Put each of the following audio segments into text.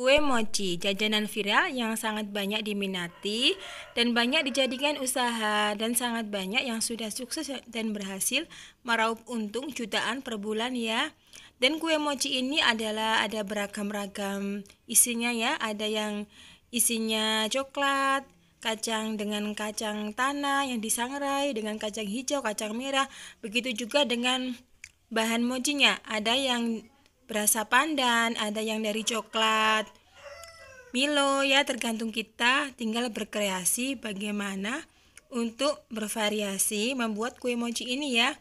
Kue mochi, jajanan viral yang sangat banyak diminati dan banyak dijadikan usaha dan sangat banyak yang sudah sukses dan berhasil meraup untung jutaan per bulan ya. Dan kue mochi ini adalah ada beragam-ragam isinya ya, ada yang isinya coklat, kacang dengan kacang tanah yang disangrai, dengan kacang hijau, kacang merah, begitu juga dengan bahan mochinya, ada yang berasa pandan, ada yang dari coklat, Milo ya tergantung kita tinggal berkreasi bagaimana untuk bervariasi membuat kue mochi ini ya.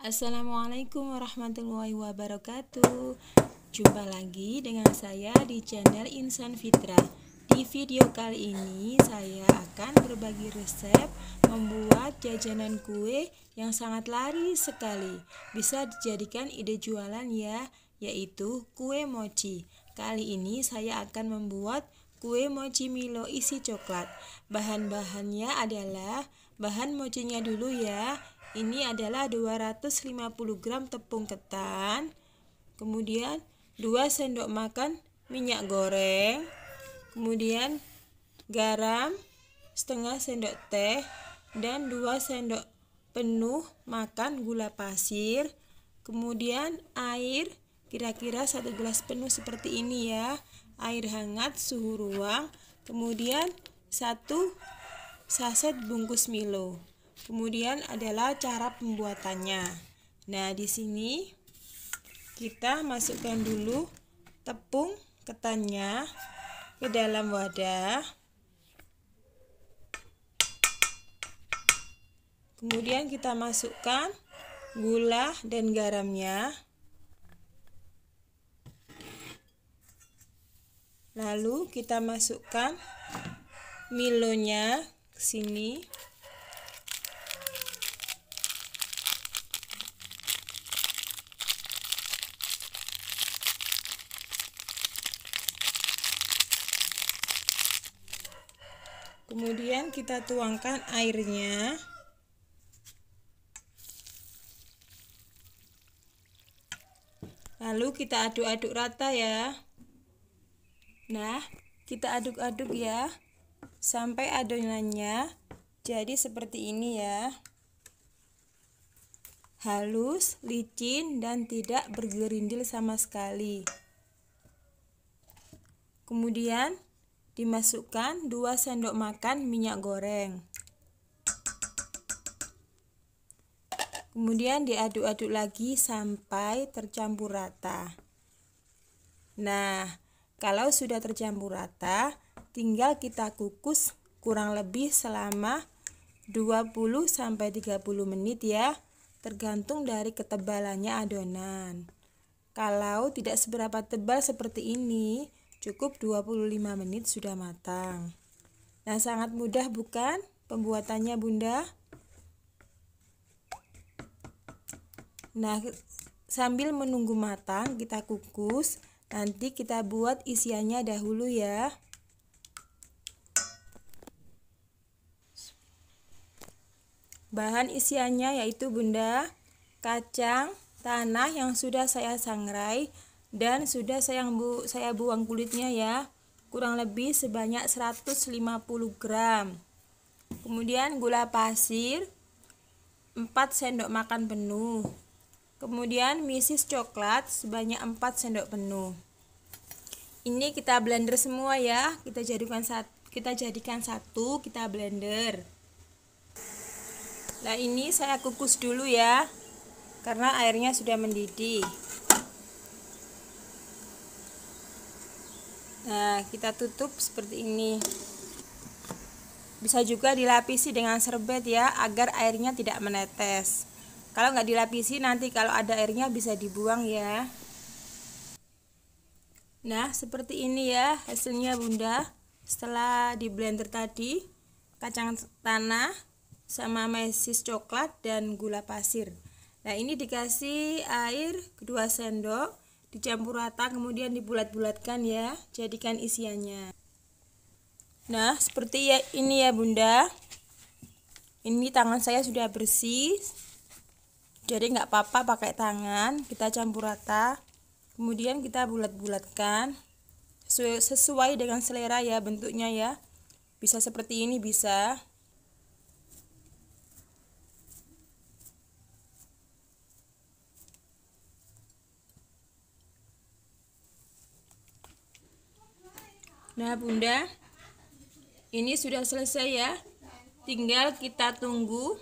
Assalamualaikum warahmatullahi wabarakatuh. Jumpa lagi dengan saya di channel Insan Fitrah. Di video kali ini saya akan berbagi resep membuat jajanan kue yang sangat lari sekali. Bisa dijadikan ide jualan ya, yaitu kue mochi. Kali ini saya akan membuat kue mochi Milo isi coklat. Bahan-bahannya adalah bahan mochinya dulu ya. Ini adalah 250 gram tepung ketan, kemudian 2 sendok makan minyak goreng, kemudian garam setengah sendok teh dan dua sendok penuh makan gula pasir kemudian air kira-kira satu gelas penuh seperti ini ya air hangat suhu ruang kemudian satu saset bungkus Milo kemudian adalah cara pembuatannya nah di sini kita masukkan dulu tepung ketannya ke dalam wadah kemudian kita masukkan gula dan garamnya lalu kita masukkan milonya ke sini kemudian kita tuangkan airnya lalu kita aduk-aduk rata ya nah kita aduk-aduk ya sampai adonannya jadi seperti ini ya halus, licin, dan tidak bergerindil sama sekali kemudian Dimasukkan 2 sendok makan minyak goreng. Kemudian diaduk-aduk lagi sampai tercampur rata. Nah, kalau sudah tercampur rata, tinggal kita kukus kurang lebih selama 20 30 menit ya, tergantung dari ketebalannya adonan. Kalau tidak seberapa tebal seperti ini, Cukup 25 menit sudah matang. Nah, sangat mudah bukan pembuatannya Bunda? Nah, sambil menunggu matang kita kukus. Nanti kita buat isiannya dahulu ya. Bahan isiannya yaitu Bunda, kacang, tanah yang sudah saya sangrai, dan sudah saya bu saya buang kulitnya ya kurang lebih sebanyak 150 gram kemudian gula pasir 4 sendok makan penuh kemudian misis coklat sebanyak 4 sendok penuh ini kita blender semua ya kita jadikan satu kita jadikan satu kita blender nah ini saya kukus dulu ya karena airnya sudah mendidih nah kita tutup seperti ini bisa juga dilapisi dengan serbet ya agar airnya tidak menetes kalau nggak dilapisi nanti kalau ada airnya bisa dibuang ya nah seperti ini ya hasilnya bunda setelah di blender tadi kacang tanah sama mesis coklat dan gula pasir nah ini dikasih air 2 sendok dicampur rata kemudian dibulat-bulatkan ya jadikan isiannya nah seperti ya ini ya bunda ini tangan saya sudah bersih jadi nggak apa-apa pakai tangan kita campur rata kemudian kita bulat-bulatkan sesuai dengan selera ya bentuknya ya bisa seperti ini bisa Nah, Bunda, ini sudah selesai ya. Tinggal kita tunggu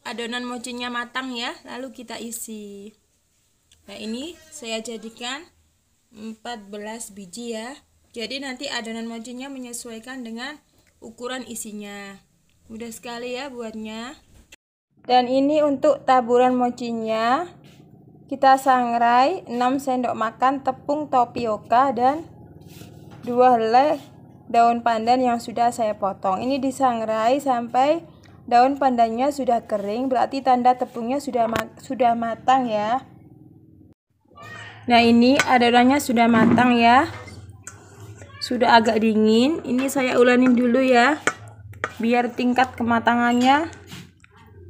adonan mochinya matang ya, lalu kita isi. Nah, ini saya jadikan 14 biji ya. Jadi nanti adonan mochinya menyesuaikan dengan ukuran isinya. Mudah sekali ya buatnya. Dan ini untuk taburan mochinya. Kita sangrai 6 sendok makan tepung tapioka dan dua helai daun pandan yang sudah saya potong. Ini disangrai sampai daun pandannya sudah kering, berarti tanda tepungnya sudah ma sudah matang ya. Nah, ini adonannya sudah matang ya. Sudah agak dingin. Ini saya ulangin dulu ya. Biar tingkat kematangannya,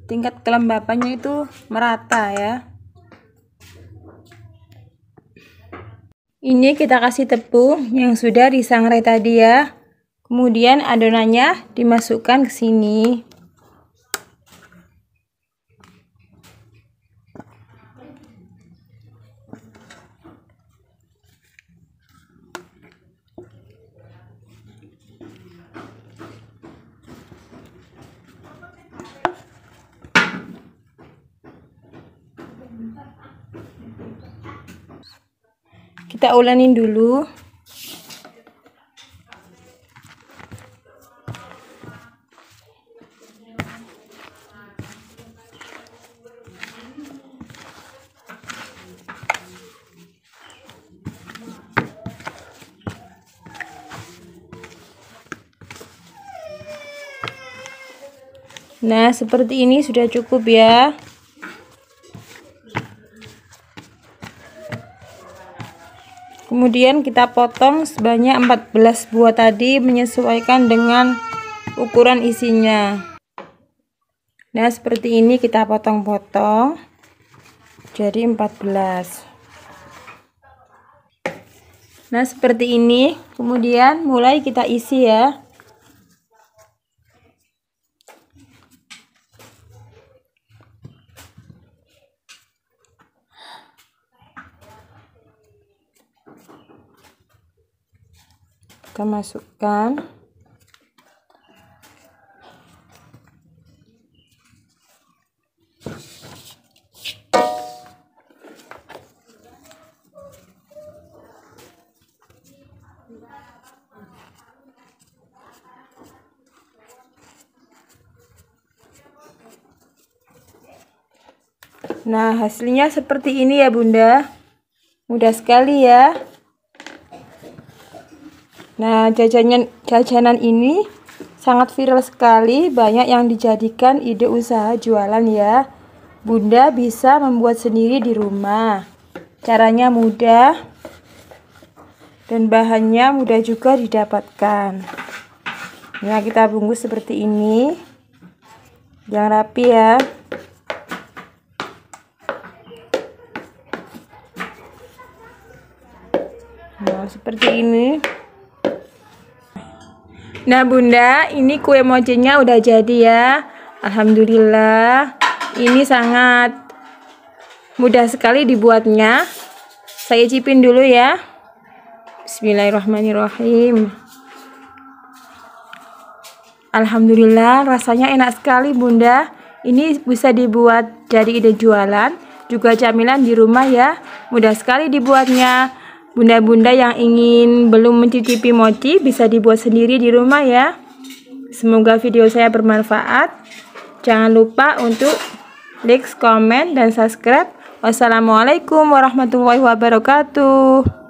tingkat kelembapannya itu merata ya. Ini kita kasih tepung yang sudah disangrai tadi ya. Kemudian adonannya dimasukkan ke sini. kita ulenin dulu Nah, seperti ini sudah cukup ya. kemudian kita potong sebanyak 14 buah tadi menyesuaikan dengan ukuran isinya nah seperti ini kita potong-potong jadi 14 nah seperti ini kemudian mulai kita isi ya kita masukkan Nah, hasilnya seperti ini ya, Bunda. Mudah sekali ya. Nah, jajanan jajanan ini sangat viral sekali, banyak yang dijadikan ide usaha jualan ya. Bunda bisa membuat sendiri di rumah. Caranya mudah dan bahannya mudah juga didapatkan. Nah, kita bungkus seperti ini. yang rapi ya. Nah, seperti ini. Nah bunda, ini kue mojenya udah jadi ya. Alhamdulillah, ini sangat mudah sekali dibuatnya. Saya cipin dulu ya. Bismillahirrahmanirrahim. Alhamdulillah, rasanya enak sekali bunda. Ini bisa dibuat jadi ide jualan, juga camilan di rumah ya. Mudah sekali dibuatnya. Bunda-bunda yang ingin belum mencicipi mochi bisa dibuat sendiri di rumah ya. Semoga video saya bermanfaat. Jangan lupa untuk like, comment, dan subscribe. Wassalamualaikum warahmatullahi wabarakatuh.